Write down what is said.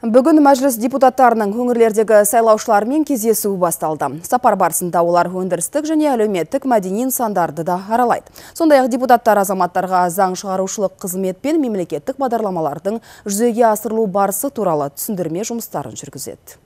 Бүгін мәжіліс депутаттарының өңірлердегі сайлаушылармен кездесуі басталды. Сапар барысында олар өндірістік және әлеуметтік мәдени сандарды да аралайды. Сондай-ақ депутаттар азаматтарға заң шығарушылық қызмет пен мемлекеттік бағдарламалардың жүзеге асырылу барысы туралы түсіндірме жұмыстарын жүргізеді.